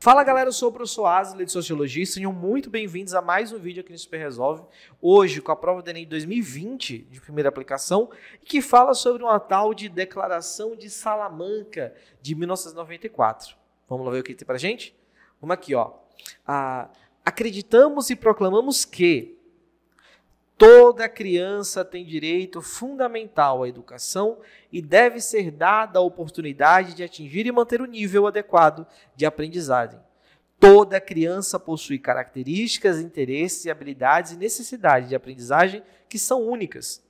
Fala galera, eu sou o professor Asley de Sociologia e sejam muito bem-vindos a mais um vídeo aqui no Super Resolve. Hoje, com a prova do Enem 2020 de primeira aplicação, que fala sobre uma tal de Declaração de Salamanca de 1994. Vamos lá ver o que tem pra gente? Vamos aqui, ó. Ah, acreditamos e proclamamos que Toda criança tem direito fundamental à educação e deve ser dada a oportunidade de atingir e manter o nível adequado de aprendizagem. Toda criança possui características, interesses, habilidades e necessidades de aprendizagem que são únicas.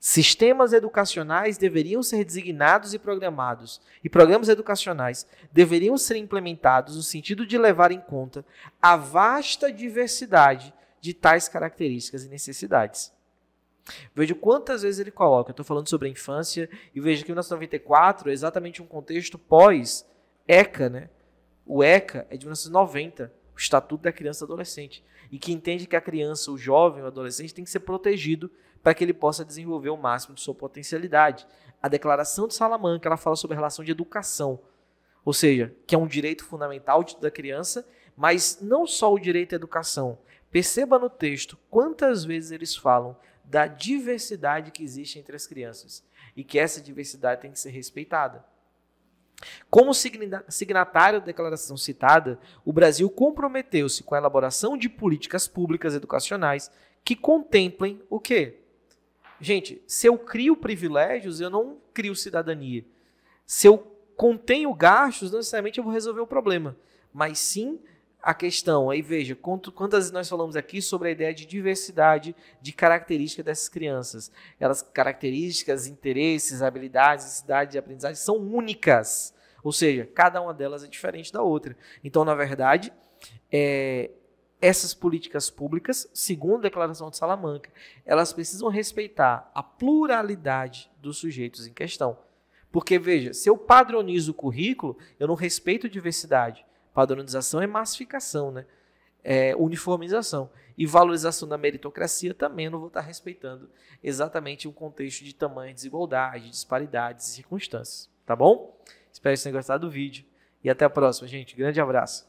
Sistemas educacionais deveriam ser designados e programados, e programas educacionais deveriam ser implementados no sentido de levar em conta a vasta diversidade de tais características e necessidades. Veja quantas vezes ele coloca. Eu estou falando sobre a infância e veja que o 1994 é exatamente um contexto pós-ECA. Né? O ECA é de 1990, o Estatuto da Criança e Adolescente, e que entende que a criança, o jovem, o adolescente tem que ser protegido para que ele possa desenvolver o máximo de sua potencialidade. A Declaração de Salamanca ela fala sobre a relação de educação, ou seja, que é um direito fundamental da criança, mas não só o direito à educação, Perceba no texto quantas vezes eles falam da diversidade que existe entre as crianças e que essa diversidade tem que ser respeitada. Como signatário da declaração citada, o Brasil comprometeu-se com a elaboração de políticas públicas educacionais que contemplem o quê? Gente, se eu crio privilégios, eu não crio cidadania. Se eu contenho gastos, não necessariamente eu vou resolver o problema, mas sim a questão, aí veja, quantas vezes nós falamos aqui sobre a ideia de diversidade de características dessas crianças. Elas, características, interesses, habilidades, necessidades de aprendizagem são únicas. Ou seja, cada uma delas é diferente da outra. Então, na verdade, é, essas políticas públicas, segundo a Declaração de Salamanca, elas precisam respeitar a pluralidade dos sujeitos em questão. Porque, veja, se eu padronizo o currículo, eu não respeito diversidade. Padronização é massificação, né? É uniformização. E valorização da meritocracia também não vou estar respeitando exatamente o contexto de tamanho, desigualdade, disparidades e circunstâncias. Tá bom? Espero que vocês tenham gostado do vídeo. E até a próxima, gente. Grande abraço.